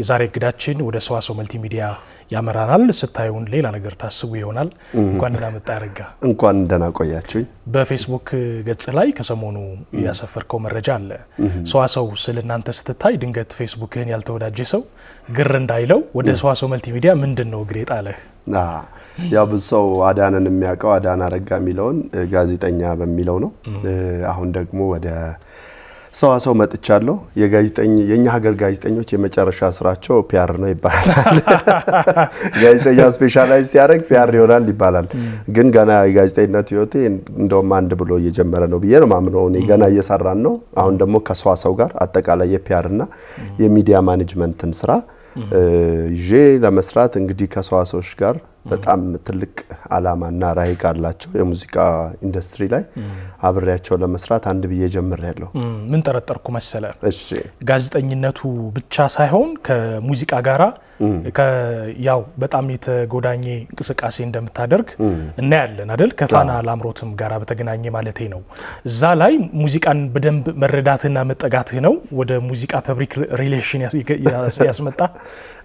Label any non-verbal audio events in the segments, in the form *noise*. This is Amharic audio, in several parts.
የዛሬ እግዳችን ወደ ሰው መልቲሚዲያ ያመራናል። ስታዩን ሌላ ነገር ታስቡ ይሆናል። እንኳን ደህና መጣ ያረጋ። እንኳን ደህና ቆያችሁኝ። በፌስቡክ ገጽ ላይ ከሰሞኑ ያሰፈርከው መረጃ አለ። ሰዋሰው ስል እናንተ ስትታይ ድንገት ፌስቡክህን ያልተወዳጀ ሰው ግር እንዳይለው ወደ ሰዋሰው መልቲሚዲያ ምንድን ነው እግሬ ጣለህ? ያው ብዙ ሰው አዳንን የሚያውቀው አዳን አረጋ የሚለውን ጋዜጠኛ በሚለው ነው። አሁን ደግሞ ወደ ሰዋሰው መጥቻለሁ። የጋዜጠኝ የእኛ ሀገር ጋዜጠኞች የመጨረሻ ስራቸው ፒያር ነው ይባላል። *laughs* ጋዜጠኛ ስፔሻላይዝ ሲያደርግ ፒያር ይሆናል ይባላል። ግን ገና የጋዜጠኝነት ህይወቴ እንደውም አንድ ብሎ እየጀመረ ነው ብዬ ነው ማምነው። እኔ ገና እየሰራን ነው። አሁን ደግሞ ከሰዋሰው ጋር አጠቃላይ የፒያርና የሚዲያ ማኔጅመንትን ስራ ይዤ ለመስራት እንግዲህ ከሰዋሰዎች ጋር በጣም ትልቅ አላማና ራዕይ ካላቸው የሙዚቃ ኢንዱስትሪ ላይ አብሬያቸው ለመስራት አንድ ብዬ ያለው ምን ጠረጠርኩ መሰለ፣ ጋዜጠኝነቱ ብቻ ሳይሆን ከሙዚቃ ጋራ ያው በጣም የተጎዳኘ እንቅስቃሴ እንደምታደርግ እናያለን አደል? ከፋና ላምሮትም ጋራ በተገናኘ ማለቴ ነው። እዛ ላይ ሙዚቃን በደንብ መረዳትህና መጠጋትህ ነው ወደ ሙዚቃ ፐብሊክ ሪሌሽን ያስመጣ *laughs*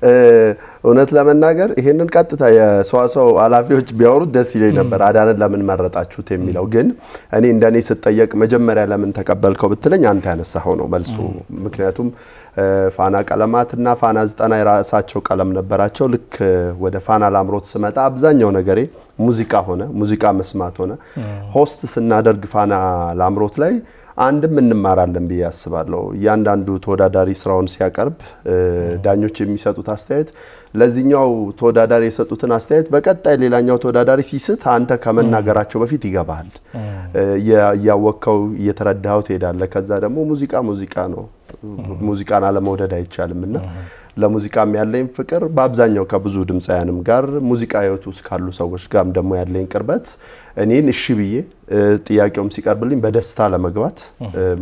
እውነት ለመናገር ይሄንን ቀጥታ የሰዋሰው ኃላፊዎች ቢያወሩት ደስ ይለኝ ነበር፣ አዳንን ለምን መረጣችሁት የሚለው ግን እኔ እንደኔ ስጠየቅ መጀመሪያ ለምን ተቀበልከው ብትለኝ አንተ ያነሳኸው ነው መልሱ። ምክንያቱም ፋና ቀለማትና ፋና ዘጠና የራሳቸው ቀለም ነበራቸው። ልክ ወደ ፋና ላምሮት ስመጣ አብዛኛው ነገሬ ሙዚቃ ሆነ፣ ሙዚቃ መስማት ሆነ። ሆስት ስናደርግ ፋና ላምሮት ላይ አንድም እንማራለን ብዬ አስባለሁ። እያንዳንዱ ተወዳዳሪ ስራውን ሲያቀርብ ዳኞች የሚሰጡት አስተያየት ለዚህኛው ተወዳዳሪ የሰጡትን አስተያየት በቀጣይ ሌላኛው ተወዳዳሪ ሲስት አንተ ከመናገራቸው በፊት ይገባል። እያወቅከው እየተረዳኸው ትሄዳለህ። ከዛ ደግሞ ሙዚቃ ሙዚቃ ነው። ሙዚቃን አለመውደድ አይቻልም እና ለሙዚቃም ያለኝ ፍቅር በአብዛኛው ከብዙ ድምፃውያንም ጋር ሙዚቃ ህይወት ውስጥ ካሉ ሰዎች ጋርም ደግሞ ያለኝ ቅርበት እኔን እሺ ብዬ ጥያቄውም ሲቀርብልኝ በደስታ ለመግባት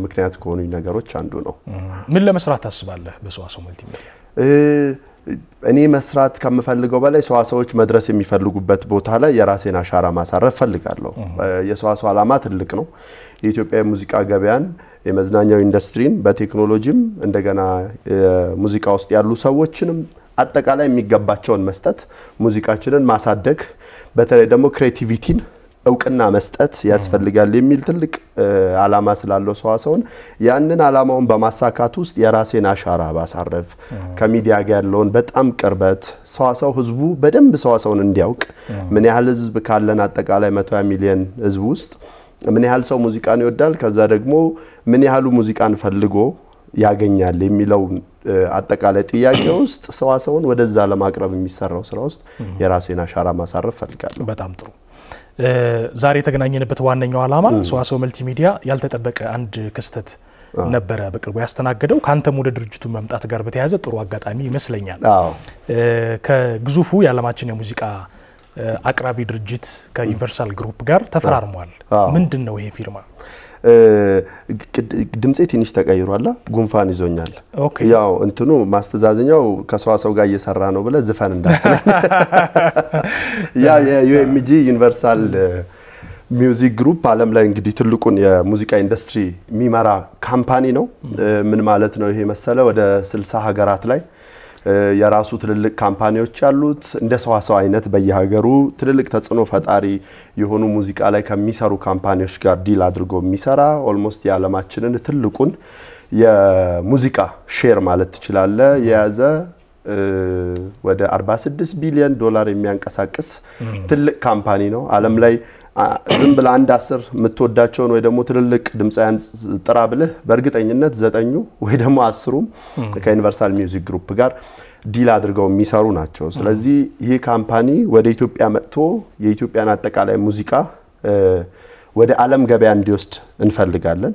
ምክንያት ከሆኑኝ ነገሮች አንዱ ነው። ምን ለመስራት ታስባለህ በሰዋሰው መልቲሚዲያ? እኔ መስራት ከምፈልገው በላይ ሰዋሰዎች መድረስ የሚፈልጉበት ቦታ ላይ የራሴን አሻራ ማሳረፍ ፈልጋለሁ። የሰዋሰው ዓላማ ትልቅ ነው። የኢትዮጵያ የሙዚቃ ገበያን የመዝናኛው ኢንዱስትሪን በቴክኖሎጂም እንደገና ሙዚቃ ውስጥ ያሉ ሰዎችንም አጠቃላይ የሚገባቸውን መስጠት፣ ሙዚቃችንን ማሳደግ፣ በተለይ ደግሞ ክሬቲቪቲን እውቅና መስጠት ያስፈልጋል የሚል ትልቅ አላማ ስላለው ሰዋሰውን ያንን አላማውን በማሳካት ውስጥ የራሴን አሻራ ባሳረፍ ከሚዲያ ጋር ያለውን በጣም ቅርበት ሰዋሰው ህዝቡ በደንብ ሰዋሰውን እንዲያውቅ ምን ያህል ህዝብ ካለን አጠቃላይ መቶ ሚሊየን ህዝብ ውስጥ ምን ያህል ሰው ሙዚቃን ይወዳል፣ ከዛ ደግሞ ምን ያህሉ ሙዚቃን ፈልጎ ያገኛል የሚለው አጠቃላይ ጥያቄ ውስጥ ሰዋሰውን ወደዛ ለማቅረብ የሚሰራው ስራ ውስጥ የራሴን አሻራ ማሳረፍ ፈልጋለሁ። በጣም ጥሩ። ዛሬ የተገናኘንበት ዋነኛው ዓላማ ሰዋሰው መልቲሚዲያ ያልተጠበቀ አንድ ክስተት ነበረ በቅርቡ ያስተናገደው ከአንተም ወደ ድርጅቱ መምጣት ጋር በተያያዘ ጥሩ አጋጣሚ ይመስለኛል። ከግዙፉ የዓለማችን የሙዚቃ አቅራቢ ድርጅት ከዩኒቨርሳል ግሩፕ ጋር ተፈራርሟል። ምንድን ነው ይሄ ፊርማ? ድምፄ ትንሽ ተቀይሯላ። ጉንፋን ይዞኛል። ያው እንትኑ ማስተዛዘኛው ከሰዋሰው ጋር እየሰራ ነው ብለ ዝፈን እንዳለ *laughs* ያ የዩኤምጂ ዩኒቨርሳል ሚውዚክ ግሩፕ ዓለም ላይ እንግዲህ ትልቁን የሙዚቃ ኢንዱስትሪ የሚመራ ካምፓኒ ነው። ምን ማለት ነው ይሄ መሰለ ወደ ስልሳ ሀገራት ላይ የራሱ ትልልቅ ካምፓኒዎች ያሉት እንደ ሰዋሰው አይነት በየሀገሩ ትልልቅ ተጽዕኖ ፈጣሪ የሆኑ ሙዚቃ ላይ ከሚሰሩ ካምፓኒዎች ጋር ዲል አድርጎ የሚሰራ ኦልሞስት የዓለማችንን ትልቁን የሙዚቃ ሼር ማለት ትችላለ የያዘ ወደ 46 ቢሊዮን ዶላር የሚያንቀሳቅስ ትልቅ ካምፓኒ ነው። ዓለም ላይ ዝም ብለህ አንድ አስር የምትወዳቸውን ወይ ደግሞ ትልልቅ ድምፃውያን ጥራ ብልህ በእርግጠኝነት ዘጠኙ ወይ ደግሞ አስሩም ከዩኒቨርሳል ሚውዚክ ግሩፕ ጋር ዲል አድርገው የሚሰሩ ናቸው። ስለዚህ ይህ ካምፓኒ ወደ ኢትዮጵያ መጥቶ የኢትዮጵያን አጠቃላይ ሙዚቃ ወደ ዓለም ገበያ እንዲወስድ እንፈልጋለን።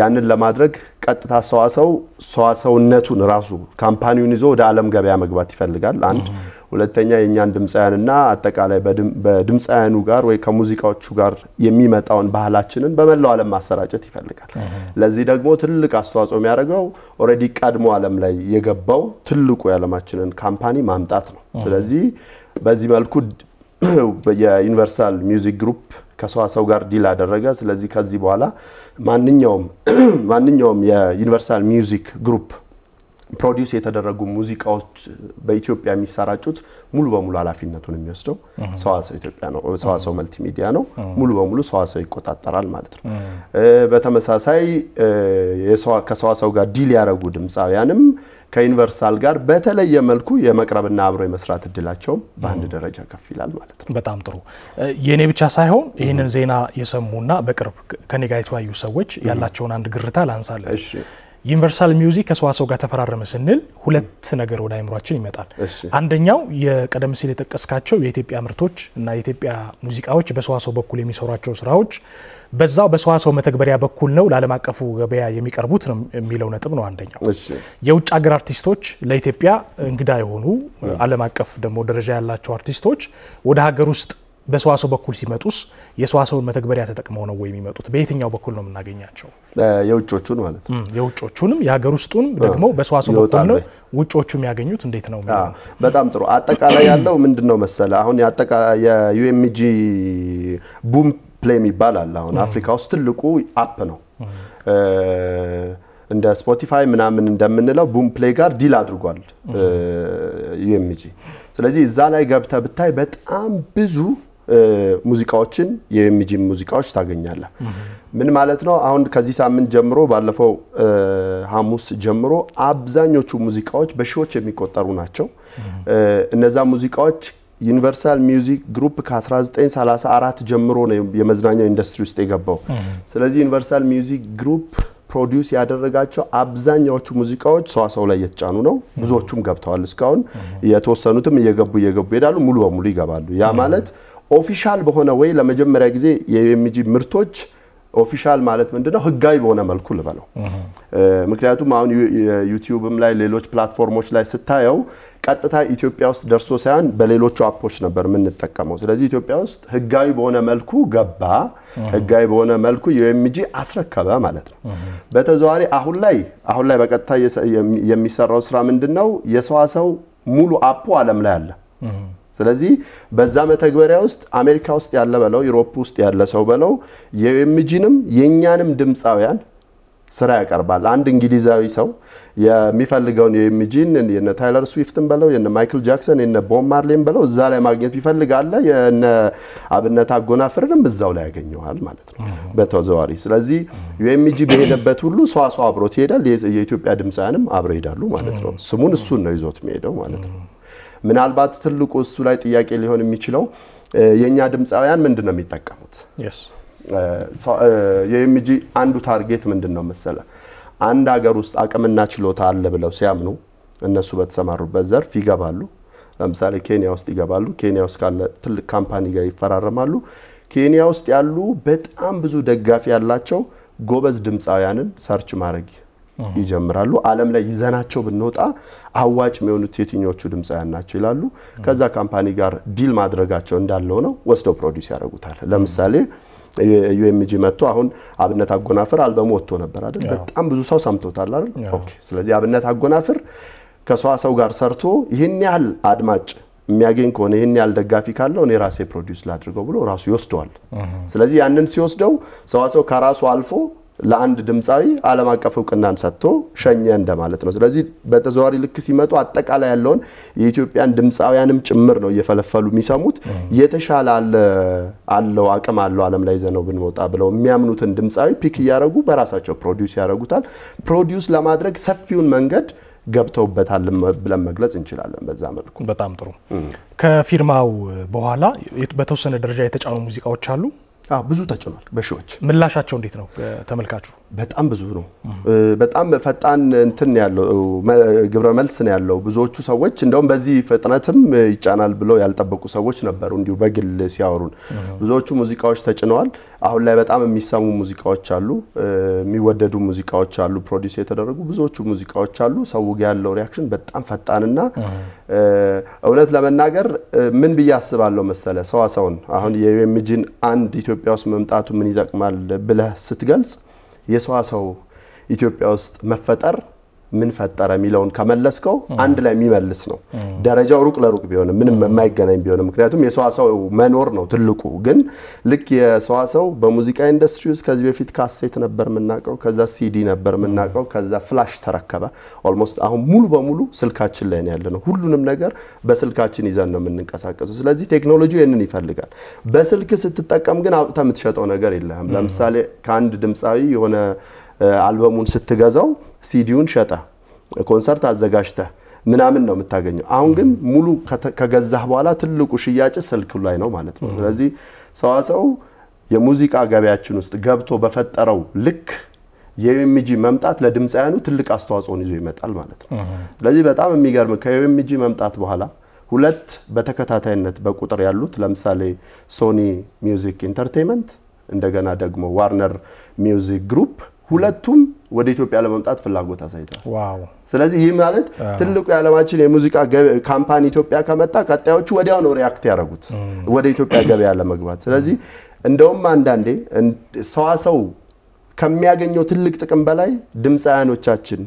ያንን ለማድረግ ቀጥታ ሰዋሰው ሰዋሰውነቱን ራሱ ካምፓኒውን ይዞ ወደ ዓለም ገበያ መግባት ይፈልጋል። አንድ ሁለተኛ የእኛን ድምፃውያንና አጠቃላይ በድምፃውያኑ ጋር ወይ ከሙዚቃዎቹ ጋር የሚመጣውን ባህላችንን በመላው ዓለም ማሰራጨት ይፈልጋል። ለዚህ ደግሞ ትልቅ አስተዋጽኦ የሚያደርገው ኦልሬዲ ቀድሞ ዓለም ላይ የገባው ትልቁ የዓለማችንን ካምፓኒ ማምጣት ነው። ስለዚህ በዚህ መልኩ *clears throat* የዩኒቨርሳል ሚውዚክ ግሩፕ ከሰዋሰው ጋር ዲል አደረገ። ስለዚህ ከዚህ በኋላ ማንኛውም *clears throat* ማንኛውም የዩኒቨርሳል ሚውዚክ ግሩፕ ፕሮዲውስ የተደረጉ ሙዚቃዎች በኢትዮጵያ የሚሰራጩት ሙሉ በሙሉ ኃላፊነቱን የሚወስደው ሰዋሰው ኢትዮጵያ ነው። ሰዋሰው ነው። ሙሉ በሙሉ ሰዋሰው ይቆጣጠራል ማለት ነው። በተመሳሳይ ከሰዋሰው ጋር ዲል ያደረጉ ድምፃውያንም ከዩኒቨርሳል ጋር በተለየ መልኩ የመቅረብና አብሮ የመስራት እድላቸውም በአንድ ደረጃ ከፍ ይላል ማለት ነው። በጣም ጥሩ። የእኔ ብቻ ሳይሆን ይህንን ዜና የሰሙና በቅርብ ከኔ ጋር የተወያዩ ሰዎች ያላቸውን አንድ ግርታ ላንሳለን። ዩኒቨርሳል ሚውዚክ ከሰዋሰው ጋር ተፈራረመ ስንል ሁለት ነገር ወደ አይምሯችን ይመጣል። አንደኛው የቀደም ሲል የጠቀስካቸው የኢትዮጵያ ምርቶች እና የኢትዮጵያ ሙዚቃዎች በሰዋሰው በኩል የሚሰሯቸው ስራዎች በዛው በሰዋሰው መተግበሪያ በኩል ነው ለዓለም አቀፉ ገበያ የሚቀርቡት ነው የሚለው ነጥብ ነው አንደኛው። የውጭ ሀገር አርቲስቶች ለኢትዮጵያ እንግዳ የሆኑ ዓለም አቀፍ ደግሞ ደረጃ ያላቸው አርቲስቶች ወደ ሀገር ውስጥ በሰዋሰው በኩል ሲመጡስ የሰዋሰውን መተግበሪያ ተጠቅመው ነው ወይ የሚመጡት? በየትኛው በኩል ነው የምናገኛቸው? የውጮቹን ማለት ነው። የውጮቹንም የሀገር ውስጡን ደግሞ በሰዋሰው በኩል ነው ውጮቹ የሚያገኙት እንዴት ነው? በጣም ጥሩ። አጠቃላይ ያለው ምንድን ነው መሰለ አሁን የዩኤምጂ ቡም ፕሌይ ይባላል። አሁን አፍሪካ ውስጥ ትልቁ አፕ ነው። እንደ ስፖቲፋይ ምናምን እንደምንለው ቡም ፕሌ ጋር ዲል አድርጓል ዩኤምጂ። ስለዚህ እዛ ላይ ገብተ ብታይ በጣም ብዙ ሙዚቃዎችን የኤምጂን ሙዚቃዎች ታገኛለህ። ምን ማለት ነው? አሁን ከዚህ ሳምንት ጀምሮ ባለፈው ሐሙስ ጀምሮ አብዛኞቹ ሙዚቃዎች በሺዎች የሚቆጠሩ ናቸው። እነዛ ሙዚቃዎች ዩኒቨርሳል ሚውዚክ ግሩፕ ከ1934 ጀምሮ ነው የመዝናኛው ኢንዱስትሪ ውስጥ የገባው። ስለዚህ ዩኒቨርሳል ሚውዚክ ግሩፕ ፕሮዲውስ ያደረጋቸው አብዛኛዎቹ ሙዚቃዎች ሰዋሰው ላይ እየተጫኑ ነው። ብዙዎቹም ገብተዋል እስካሁን። የተወሰኑትም እየገቡ እየገቡ ይሄዳሉ። ሙሉ በሙሉ ይገባሉ። ያ ማለት ኦፊሻል በሆነ ወይ ለመጀመሪያ ጊዜ የዩኤምጂ ምርቶች ኦፊሻል ማለት ምንድነው? ህጋዊ በሆነ መልኩ ልበለው። ምክንያቱም አሁን ዩቲዩብም ላይ ሌሎች ፕላትፎርሞች ላይ ስታየው ቀጥታ ኢትዮጵያ ውስጥ ደርሶ ሳይሆን በሌሎቹ አፖች ነበር የምንጠቀመው። ስለዚህ ኢትዮጵያ ውስጥ ህጋዊ በሆነ መልኩ ገባ፣ ህጋዊ በሆነ መልኩ ዩኤምጂ አስረከበ ማለት ነው። በተዘዋዋሪ አሁን ላይ አሁን ላይ በቀጥታ የሚሰራው ስራ ምንድን ነው? የሰዋሰው ሙሉ አፖ አለም ላይ አለ። ስለዚህ በዛ መተግበሪያ ውስጥ አሜሪካ ውስጥ ያለ በለው ዩሮፕ ውስጥ ያለ ሰው በለው የኤምጂንም የእኛንም ድምፃውያን ስራ ያቀርባል። አንድ እንግሊዛዊ ሰው የሚፈልገውን የኤምጂን የነ ታይለር ስዊፍትን በለው የነ ማይክል ጃክሰን የነ ቦብ ማርሌን በለው እዛ ላይ ማግኘት ቢፈልጋለ የነ አብነት አጎናፍርንም እዛው ላይ ያገኘዋል ማለት ነው በተዘዋዋሪ። ስለዚህ ዩኤምጂ በሄደበት ሁሉ ሰው አብሮት ይሄዳል። የኢትዮጵያ ድምፃውያንም አብረው ይሄዳሉ ማለት ነው። ስሙን እሱን ነው ይዞት የሚሄደው ማለት ነው። ምናልባት ትልቁ እሱ ላይ ጥያቄ ሊሆን የሚችለው የእኛ ድምፃውያን ምንድን ነው የሚጠቀሙት? የኤምጂ አንዱ ታርጌት ምንድን ነው መሰለ፣ አንድ ሀገር ውስጥ አቅምና ችሎታ አለ ብለው ሲያምኑ እነሱ በተሰማሩበት ዘርፍ ይገባሉ። ለምሳሌ ኬንያ ውስጥ ይገባሉ። ኬንያ ውስጥ ካለ ትልቅ ካምፓኒ ጋር ይፈራረማሉ። ኬንያ ውስጥ ያሉ በጣም ብዙ ደጋፊ ያላቸው ጎበዝ ድምፃውያንን ሰርች ማድረግ ይጀምራሉ። አለም ላይ ይዘናቸው ብንወጣ አዋጭ የሚሆኑት የትኞቹ ድምፃውያን ናቸው ይላሉ። ከዛ ካምፓኒ ጋር ዲል ማድረጋቸው እንዳለው ነው። ወስደው ፕሮዲስ ያደርጉታል። ለምሳሌ ዩኤምጂ መጥቶ አሁን አብነት አጎናፍር አልበሙ ወጥቶ ነበር አይደል? በጣም ብዙ ሰው ሰምቶታል አይደል? ኦኬ። ስለዚህ አብነት አጎናፍር ከሰዋ ሰው ጋር ሰርቶ ይህን ያህል አድማጭ የሚያገኝ ከሆነ ይህን ያህል ደጋፊ ካለው እኔ ራሴ ፕሮዲውስ ላድርገው ብሎ ራሱ ይወስደዋል። ስለዚህ ያንን ሲወስደው ሰዋሰው ከራሱ አልፎ ለአንድ ድምፃዊ ዓለም አቀፍ እውቅናን ሰጥቶ ሸኘ እንደማለት ነው። ስለዚህ በተዘዋዋሪ ልክ ሲመጡ አጠቃላይ ያለውን የኢትዮጵያን ድምፃውያንም ጭምር ነው እየፈለፈሉ የሚሰሙት። የተሻለ አለው አቅም አለው ዓለም ላይ ዘነው ብንወጣ ብለው የሚያምኑትን ድምፃዊ ፒክ እያደረጉ በራሳቸው ፕሮዲውስ ያደረጉታል። ፕሮዲውስ ለማድረግ ሰፊውን መንገድ ገብተውበታል ብለን መግለጽ እንችላለን። በዛ መልኩ በጣም ጥሩ። ከፊርማው በኋላ በተወሰነ ደረጃ የተጫኑ ሙዚቃዎች አሉ። ብዙ ተጭኗል በሺዎች። ምላሻቸው እንዴት ነው ተመልካቹ? በጣም ብዙ ነው። በጣም ፈጣን እንትን ያለው ግብረ መልስ ነው ያለው። ብዙዎቹ ሰዎች እንደውም በዚህ ፍጥነትም ይጫናል ብለው ያልጠበቁ ሰዎች ነበሩ፣ እንዲሁ በግል ሲያወሩን። ብዙዎቹ ሙዚቃዎች ተጭነዋል። አሁን ላይ በጣም የሚሰሙ ሙዚቃዎች አሉ፣ የሚወደዱ ሙዚቃዎች አሉ፣ ፕሮዲስ የተደረጉ ብዙዎቹ ሙዚቃዎች አሉ። ሰው ጋ ያለው ሪያክሽን በጣም ፈጣንና እውነት ለመናገር ምን ብዬ አስባለሁ መሰለ ሰዋሰውን አሁን የዩኤምጂን አንድ ኢትዮጵያ ውስጥ መምጣቱ ምን ይጠቅማል ብለህ ስትገልጽ የሰዋ ሰው ኢትዮጵያ ውስጥ መፈጠር ምን ፈጠረ የሚለውን ከመለስከው አንድ ላይ የሚመልስ ነው። ደረጃው ሩቅ ለሩቅ ቢሆንም ምንም የማይገናኝ ቢሆንም ምክንያቱም የሰዋሰው መኖር ነው ትልቁ። ግን ልክ የሰዋሰው በሙዚቃ ኢንዱስትሪ ውስጥ ከዚህ በፊት ካሴት ነበር የምናውቀው፣ ከዛ ሲዲ ነበር የምናውቀው፣ ከዛ ፍላሽ ተረከበ። ኦልሞስት አሁን ሙሉ በሙሉ ስልካችን ላይ ነው ያለ ነው። ሁሉንም ነገር በስልካችን ይዘን ነው የምንንቀሳቀሱ። ስለዚህ ቴክኖሎጂ ይህንን ይፈልጋል። በስልክ ስትጠቀም ግን አውጥተ የምትሸጠው ነገር የለህም። ለምሳሌ ከአንድ ድምፃዊ የሆነ አልበሙን ስትገዛው ሲዲውን ሸጠ፣ ኮንሰርት አዘጋጅተ ምናምን ነው የምታገኘው። አሁን ግን ሙሉ ከገዛህ በኋላ ትልቁ ሽያጭ ስልክ ላይ ነው ማለት ነው። ስለዚህ ሰዋሰው የሙዚቃ ገበያችን ውስጥ ገብቶ በፈጠረው ልክ የዩኤምጂ መምጣት ለድምፃያኑ ትልቅ አስተዋጽኦን ይዞ ይመጣል ማለት ነው። ስለዚህ በጣም የሚገርም ከዩኤምጂ መምጣት በኋላ ሁለት በተከታታይነት በቁጥር ያሉት ለምሳሌ ሶኒ ሚውዚክ ኢንተርቴንመንት እንደገና ደግሞ ዋርነር ሚውዚክ ግሩፕ ሁለቱም ወደ ኢትዮጵያ ለመምጣት ፍላጎት አሳይተዋል። ስለዚህ ይህ ማለት ትልቁ የዓለማችን የሙዚቃ ካምፓኒ ኢትዮጵያ ከመጣ ቀጣዮቹ ወዲያው ነው ሪያክት ያደረጉት ወደ ኢትዮጵያ ገበያ ለመግባት። ስለዚህ እንደውም አንዳንዴ ሰዋሰው ከሚያገኘው ትልቅ ጥቅም በላይ ድምጻያኖቻችን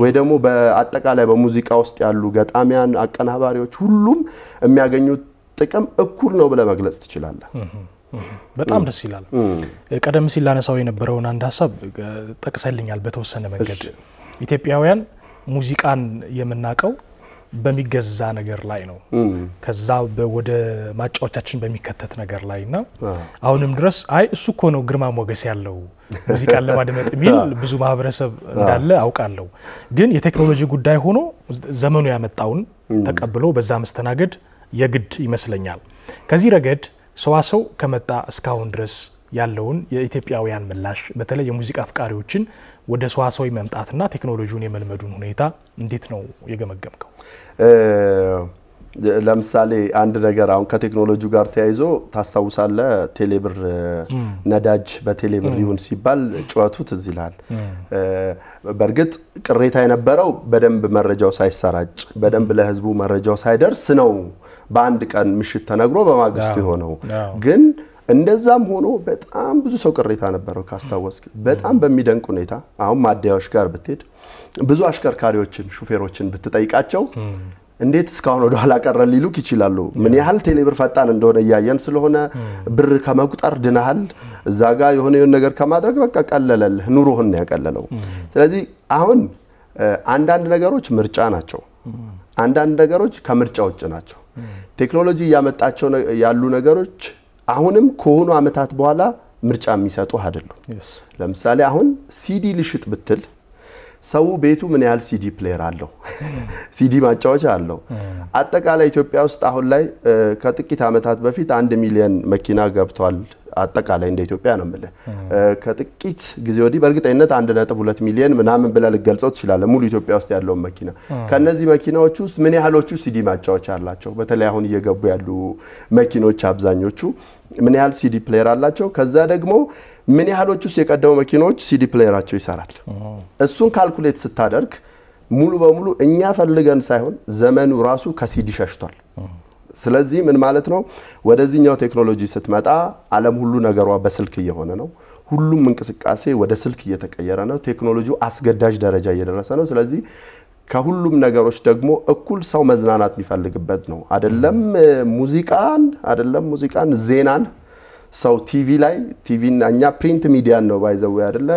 ወይ ደግሞ በአጠቃላይ በሙዚቃ ውስጥ ያሉ ገጣሚያን፣ አቀናባሪዎች ሁሉም የሚያገኙት ጥቅም እኩል ነው ብለህ መግለጽ ትችላለህ። በጣም ደስ ይላል። ቀደም ሲል ላነሳው የነበረውን አንድ ሀሳብ ጠቅሰልኛል በተወሰነ መንገድ ኢትዮጵያውያን ሙዚቃን የምናውቀው በሚገዛ ነገር ላይ ነው። ከዛ ወደ ማጫወቻችን በሚከተት ነገር ላይ እና አሁንም ድረስ አይ እሱ እኮ ነው ግርማ ሞገስ ያለው ሙዚቃን ለማድመጥ የሚል ብዙ ማህበረሰብ እንዳለ አውቃለሁ። ግን የቴክኖሎጂ ጉዳይ ሆኖ ዘመኑ ያመጣውን ተቀብሎ በዛ መስተናገድ የግድ ይመስለኛል። ከዚህ ረገድ ሰዋሰው ከመጣ እስካሁን ድረስ ያለውን የኢትዮጵያውያን ምላሽ በተለይ የሙዚቃ አፍቃሪዎችን ወደ ሰዋሰው መምጣትና ቴክኖሎጂውን የመልመዱን ሁኔታ እንዴት ነው የገመገምከው? ለምሳሌ አንድ ነገር አሁን ከቴክኖሎጂው ጋር ተያይዞ ታስታውሳለ፣ ቴሌብር ነዳጅ በቴሌብር ይሁን ሲባል ጩኸቱ ትዝ ይላል። በእርግጥ ቅሬታ የነበረው በደንብ መረጃው ሳይሰራጭ፣ በደንብ ለህዝቡ መረጃው ሳይደርስ ነው በአንድ ቀን ምሽት ተነግሮ በማግስቱ የሆነው ግን እንደዛም ሆኖ በጣም ብዙ ሰው ቅሬታ ነበረው። ካስታወስክ በጣም በሚደንቅ ሁኔታ አሁን ማደያዎች ጋር ብትሄድ ብዙ አሽከርካሪዎችን፣ ሹፌሮችን ብትጠይቃቸው እንዴት እስካሁን ወደ ኋላ ቀረን ሊሉክ ይችላሉ። ምን ያህል ቴሌብር ፈጣን እንደሆነ እያየን ስለሆነ ብር ከመቁጠር ድናሃል፣ እዛ ጋ የሆነ የሆነ ነገር ከማድረግ በቃ ቀለለልህ፣ ኑሮህን ያቀለለው። ስለዚህ አሁን አንዳንድ ነገሮች ምርጫ ናቸው፣ አንዳንድ ነገሮች ከምርጫ ውጭ ናቸው። ቴክኖሎጂ እያመጣቸው ያሉ ነገሮች አሁንም ከሆኑ አመታት በኋላ ምርጫ የሚሰጡ አይደሉም። ለምሳሌ አሁን ሲዲ ልሽጥ ብትል ሰው ቤቱ ምን ያህል ሲዲ ፕሌየር አለው፣ *laughs* ሲዲ ማጫወቻ አለው። አጠቃላይ ኢትዮጵያ ውስጥ አሁን ላይ ከጥቂት ዓመታት በፊት አንድ ሚሊዮን መኪና ገብቷል። አጠቃላይ እንደ ኢትዮጵያ ነው ምለ ከጥቂት ጊዜ ወዲህ በእርግጠኝነት አንድ ነጥብ ሁለት ሚሊዮን ምናምን ብለህ ልገልጸው ትችላለህ፣ ሙሉ ኢትዮጵያ ውስጥ ያለውን መኪና። ከነዚህ መኪናዎች ውስጥ ምን ያህሎቹ ሲዲ ማጫወቻ አላቸው? በተለይ አሁን እየገቡ ያሉ መኪኖች አብዛኞቹ ምን ያህል ሲዲ ፕሌየር አላቸው? ከዛ ደግሞ ምን ያህሎች ውስጥ የቀደሙ መኪናዎች ሲዲ ፕሌየራቸው ይሰራል። እሱን ካልኩሌት ስታደርግ ሙሉ በሙሉ እኛ ፈልገን ሳይሆን ዘመኑ ራሱ ከሲዲ ሸሽቷል። ስለዚህ ምን ማለት ነው? ወደዚህኛው ቴክኖሎጂ ስትመጣ አለም ሁሉ ነገሯ በስልክ እየሆነ ነው። ሁሉም እንቅስቃሴ ወደ ስልክ እየተቀየረ ነው። ቴክኖሎጂው አስገዳጅ ደረጃ እየደረሰ ነው። ስለዚህ ከሁሉም ነገሮች ደግሞ እኩል ሰው መዝናናት የሚፈልግበት ነው። አደለም ሙዚቃን አደለም ሙዚቃን ዜናን ሰው ቲቪ ላይ ቲቪና እኛ ፕሪንት ሚዲያን ነው ባይዘው አይደለ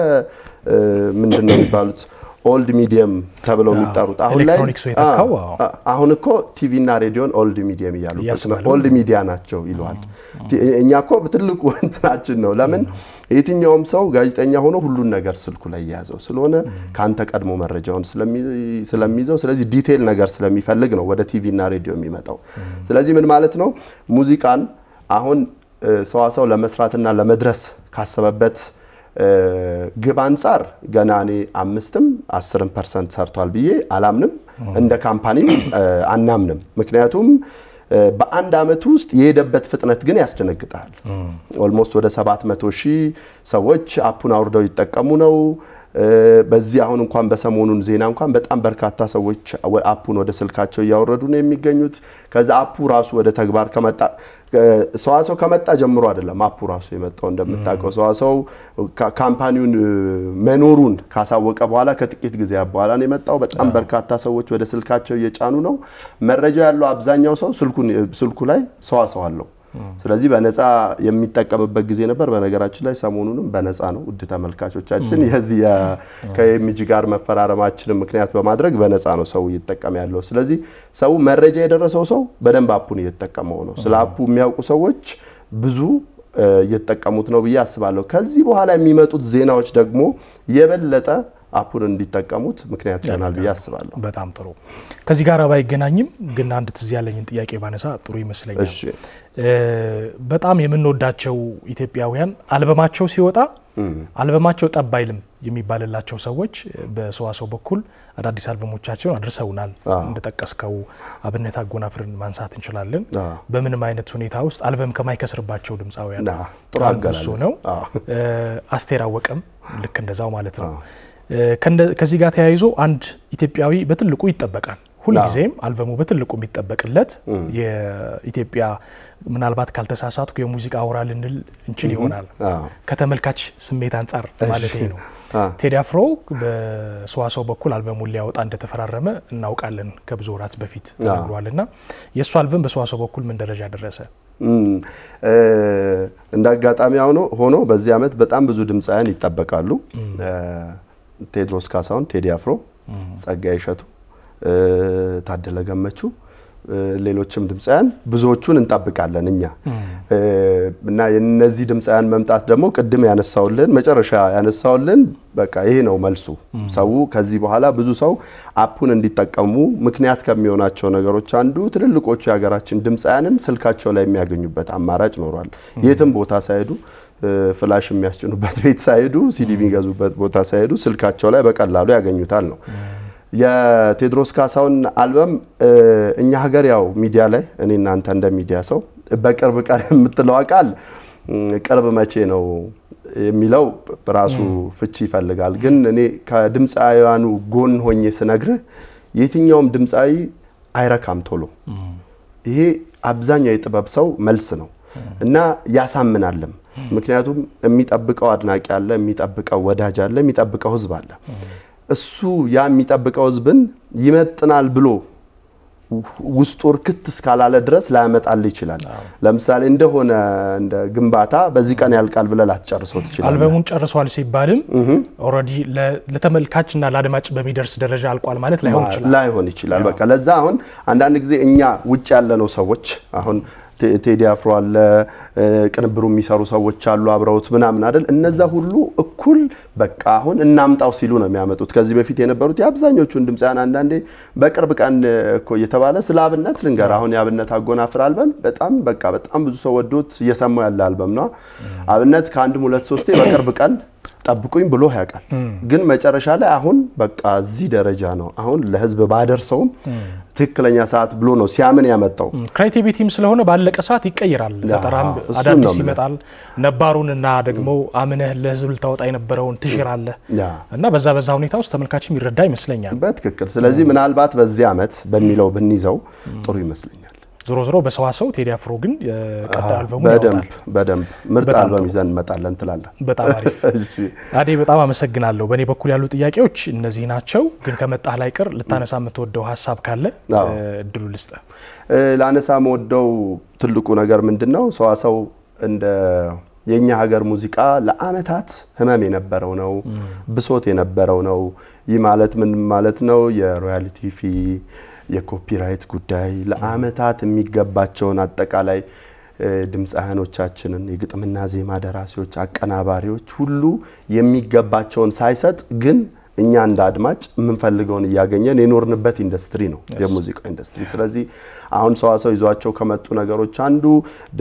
ምንድን ነው የሚባሉት ኦልድ ሚዲየም ተብለው የሚጠሩት አሁን ላይ አሁን እኮ ቲቪና ሬዲዮን ኦልድ ሚዲየም እያሉበት ነው። ኦልድ ሚዲያ ናቸው ይለዋል። እኛ እኮ ትልቁ *laughs* እንትናችን ነው። ለምን የትኛውም ሰው ጋዜጠኛ ሆኖ ሁሉን ነገር ስልኩ ላይ የያዘው ስለሆነ ከአንተ ቀድሞ መረጃውን ስለሚይዘው፣ ስለዚህ ዲቴይል ነገር ስለሚፈልግ ነው ወደ ቲቪና ሬዲዮ የሚመጣው። ስለዚህ ምን ማለት ነው ሙዚቃን አሁን ሰዋሰው ለመስራትና ለመድረስ ካሰበበት ግብ አንጻር ገና እኔ አምስትም አስርም ፐርሰንት ሰርቷል ብዬ አላምንም። እንደ ካምፓኒም አናምንም። ምክንያቱም በአንድ አመት ውስጥ የሄደበት ፍጥነት ግን ያስደነግጣል። ኦልሞስት ወደ 700 ሺህ ሰዎች አፑን አውርደው ይጠቀሙ ነው። በዚህ አሁን እንኳን በሰሞኑን ዜና እንኳን በጣም በርካታ ሰዎች አፑን ወደ ስልካቸው እያወረዱ ነው የሚገኙት። ከዛ አፑ ራሱ ወደ ተግባር ከመጣ ሰዋሰው ከመጣ ጀምሮ አይደለም አፑ ራሱ የመጣው እንደምታውቀው ሰዋሰው ካምፓኒውን መኖሩን ካሳወቀ በኋላ ከጥቂት ጊዜ በኋላ ነው የመጣው። በጣም በርካታ ሰዎች ወደ ስልካቸው እየጫኑ ነው። መረጃ ያለው አብዛኛው ሰው ስልኩ ላይ ሰዋሰው አለው። ስለዚህ በነፃ የሚጠቀምበት ጊዜ ነበር። በነገራችን ላይ ሰሞኑንም በነፃ ነው። ውድ ተመልካቾቻችን የዚህ ከኤምጂ ጋር መፈራረማችንን ምክንያት በማድረግ በነፃ ነው ሰው እየተጠቀመ ያለው። ስለዚህ ሰው መረጃ የደረሰው ሰው በደንብ አፑን እየተጠቀመው ነው። ስለ አፑ የሚያውቁ ሰዎች ብዙ እየተጠቀሙት ነው ብዬ አስባለሁ። ከዚህ በኋላ የሚመጡት ዜናዎች ደግሞ የበለጠ አፑን እንዲጠቀሙት ምክንያት ይሆናል ብዬ አስባለሁ። በጣም ጥሩ። ከዚህ ጋር ባይገናኝም ግን አንድ ትዝ ያለኝን ጥያቄ ባነሳ ጥሩ ይመስለኛል። በጣም የምንወዳቸው ኢትዮጵያውያን አልበማቸው ሲወጣ አልበማቸው ጠብ አይልም የሚባልላቸው ሰዎች በሰዋሰው በኩል አዳዲስ አልበሞቻቸውን አድርሰውናል። እንደጠቀስከው አብነት አጎናፍርን ማንሳት እንችላለን። በምንም አይነት ሁኔታ ውስጥ አልበም ከማይከስርባቸው ድምፃውያን ጥሩ ነው። አስቴር አወቀም ልክ እንደዛው ማለት ነው። ከዚህ ጋር ተያይዞ አንድ ኢትዮጵያዊ በትልቁ ይጠበቃል። ሁልጊዜም አልበሙ በትልቁ የሚጠበቅለት የኢትዮጵያ ምናልባት ካልተሳሳትኩ የሙዚቃ አውራ ልንል እንችል ይሆናል ከተመልካች ስሜት አንጻር ማለት ነው። ቴዲ አፍሮ በሰዋሰው በኩል አልበሙን ሊያወጣ እንደተፈራረመ እናውቃለን። ከብዙ ወራት በፊት ተነግሯል ና የእሱ አልበም በሰዋሰው በኩል ምን ደረጃ ደረሰ? እንደ አጋጣሚ ሆኖ በዚህ ዓመት በጣም ብዙ ድምፃውያን ይጠበቃሉ። ቴድሮስ ካሳሁን፣ ቴዲ አፍሮ፣ ጸጋ ይሸቱ ታደለ ገመቹ ሌሎችም ድምፃያን ብዙዎቹን እንጠብቃለን እኛ እና የነዚህ ድምፃያን መምጣት ደግሞ ቅድም ያነሳውልን መጨረሻ ያነሳውልን በቃ ይሄ ነው መልሱ። ሰው ከዚህ በኋላ ብዙ ሰው አፑን እንዲጠቀሙ ምክንያት ከሚሆናቸው ነገሮች አንዱ ትልልቆቹ የሀገራችን ድምፃያንን ስልካቸው ላይ የሚያገኙበት አማራጭ ኖሯል። የትም ቦታ ሳይሄዱ ፍላሽ የሚያስጭኑበት *laughs* ቤት ሳይሄዱ ሲዲ የሚገዙበት ቦታ ሳይሄዱ ስልካቸው ላይ በቀላሉ ያገኙታል ነው። የቴዎድሮስ ካሳሁን አልበም እኛ ሀገር ያው ሚዲያ ላይ እኔ እናንተ እንደ ሚዲያ ሰው በቅርብ ቀን *laughs* የምትለው ቃል ቅርብ መቼ ነው የሚለው ራሱ ፍቺ ይፈልጋል። ግን እኔ ከድምፃውያኑ ጎን ሆኜ ስነግርህ የትኛውም ድምፃዊ አይረካም ቶሎ። ይሄ አብዛኛው የጥበብ ሰው መልስ ነው እና ያሳምናልም ምክንያቱም የሚጠብቀው አድናቂ አለ፣ የሚጠብቀው ወዳጅ አለ፣ የሚጠብቀው ህዝብ አለ። እሱ ያ የሚጠብቀው ህዝብን ይመጥናል ብሎ ውስጡ እርክት እስካላለ ድረስ ላያመጣል ይችላል። ለምሳሌ እንደሆነ እንደ ግንባታ በዚህ ቀን ያልቃል ብለህ ላትጨርሰው ትችላለህ። አልበሙን ጨርሷል ሲባልም ኦልሬዲ ለተመልካችና ለአድማጭ በሚደርስ ደረጃ አልቋል ማለት ላይሆን ይችላል ላይሆን ይችላል። በቃ ለዛ አሁን አንዳንድ ጊዜ እኛ ውጭ ያለነው ሰዎች አሁን ቴዲ አፍሮ አለ፣ ቅንብሩ የሚሰሩ ሰዎች አሉ አብረውት ምናምን አይደል? እነዛ ሁሉ እኩል በቃ አሁን እናምጣው ሲሉ ነው የሚያመጡት። ከዚህ በፊት የነበሩት የአብዛኞቹን ድምፃውያን አንዳንዴ በቅርብ ቀን እኮ እየተባለ ስለ አብነት ልንገር፣ አሁን የአብነት አጎናፍር አልበም በጣም በቃ በጣም ብዙ ሰው ወዶት እየሰማው ያለ አልበም ነው። አብነት ከአንድም ሁለት ሶስቴ በቅርብ ቀን ጠብቁኝ ብሎ ያውቃል። ግን መጨረሻ ላይ አሁን በቃ እዚህ ደረጃ ነው። አሁን ለህዝብ ባደርሰውም ትክክለኛ ሰዓት ብሎ ነው ሲያምን ያመጣው። ክሬቲቪቲም ስለሆነ ባለቀ ሰዓት ይቀይራል። ፈጠራም አዳዲስ ይመጣል። ነባሩን እና ደግሞ አምነህ ለህዝብ ልታወጣ የነበረውን ትሽራለህ እና በዛ በዛ ሁኔታ ውስጥ ተመልካችም ይረዳ ይመስለኛል። በትክክል ስለዚህ ምናልባት በዚህ አመት በሚለው ብንይዘው ጥሩ ይመስለኛል። ዞሮ ዞሮ በሰዋሰው ቴዲ አፍሮ ግን ቀጣይ አልበሙ በደንብ በደንብ ምርጥ አልበም ይዘን እንመጣለን ትላለን። በጣም አሪፍ *laughs* አዴ፣ በጣም አመሰግናለሁ። በእኔ በኩል ያሉ ጥያቄዎች እነዚህ ናቸው። ግን ከመጣህ ላይ ቅር ልታነሳ የምትወደው ሀሳብ ካለ እድሉ ልስጥ። ላነሳ መወደው ትልቁ ነገር ምንድን ነው ሰዋሰው እንደ የእኛ ሀገር ሙዚቃ ለአመታት ህመም የነበረው ነው፣ ብሶት የነበረው ነው። ይህ ማለት ምን ማለት ነው? የሮያልቲ ፊ የኮፒራይት ጉዳይ ለአመታት የሚገባቸውን አጠቃላይ ድምፃውያኖቻችንን የግጥምና ዜማ ደራሲዎች፣ አቀናባሪዎች ሁሉ የሚገባቸውን ሳይሰጥ ግን እኛ እንደ አድማጭ የምንፈልገውን እያገኘን የኖርንበት ኢንዱስትሪ ነው የሙዚቃ ኢንዱስትሪ። ስለዚህ አሁን ሰዋሰው ይዟቸው ከመጡ ነገሮች አንዱ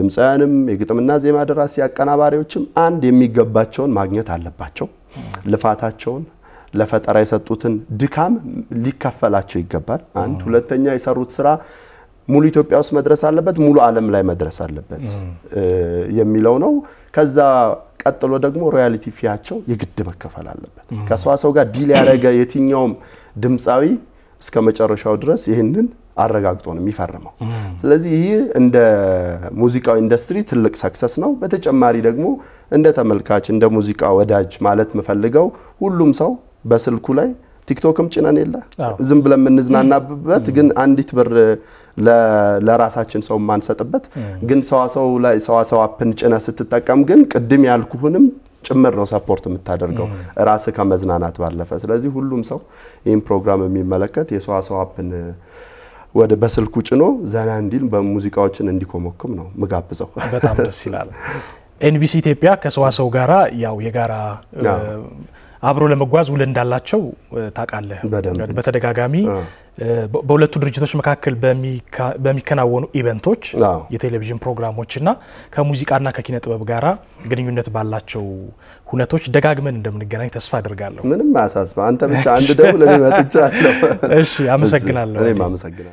ድምፃውያንም የግጥምና ዜማ ደራሲ አቀናባሪዎችም አንድ የሚገባቸውን ማግኘት አለባቸው። hmm. ልፋታቸውን ለፈጠራ የሰጡትን ድካም ሊከፈላቸው ይገባል። አንድ ሁለተኛ የሰሩት ስራ ሙሉ ኢትዮጵያ ውስጥ መድረስ አለበት፣ ሙሉ ዓለም ላይ መድረስ አለበት የሚለው ነው። ከዛ ቀጥሎ ደግሞ ሮያሊቲ ፊያቸው የግድ መከፈል አለበት። ከሰዋሰው ጋር ዲል ያደረገ የትኛውም ድምፃዊ እስከ መጨረሻው ድረስ ይህንን አረጋግጦ ነው የሚፈርመው። ስለዚህ ይህ እንደ ሙዚቃው ኢንዱስትሪ ትልቅ ሰክሰስ ነው። በተጨማሪ ደግሞ እንደ ተመልካች እንደ ሙዚቃ ወዳጅ ማለት የምፈልገው ሁሉም ሰው በስልኩ ላይ ቲክቶክም ጭነን የለ ዝም ብለን የምንዝናናበት ግን አንዲት ብር ለራሳችን ሰው የማንሰጥበት ግን ሰዋሰው ላይ ሰዋሰው አፕን ጭነ ስትጠቀም ግን ቅድም ያልኩህንም ጭምር ነው ሰፖርት የምታደርገው ራስ ከመዝናናት ባለፈ። ስለዚህ ሁሉም ሰው ይህን ፕሮግራም የሚመለከት የሰዋሰው አፕን ወደ በስልኩ ጭኖ ዘና እንዲል በሙዚቃዎችን እንዲኮመኩም ነው ምጋብዘው። በጣም ደስ ይላል። *laughs* ኤንቢሲ ኢትዮጵያ ከሰዋሰው ጋራ ያው የጋራ አብሮ ለመጓዝ ውል እንዳላቸው ታውቃለህ። በተደጋጋሚ በሁለቱ ድርጅቶች መካከል በሚከናወኑ ኢቨንቶች፣ የቴሌቪዥን ፕሮግራሞችና ከሙዚቃና ከኪነ ጥበብ ጋራ ግንኙነት ባላቸው ሁነቶች ደጋግመን እንደምንገናኝ ተስፋ አድርጋለሁ። ምንም አያሳስብህ። አንተ ብቻ አንድ ደውል፣ እኔ መጥቻለሁ። *laughs* እሺ፣ አመሰግናለሁ። እኔም አመሰግናለሁ።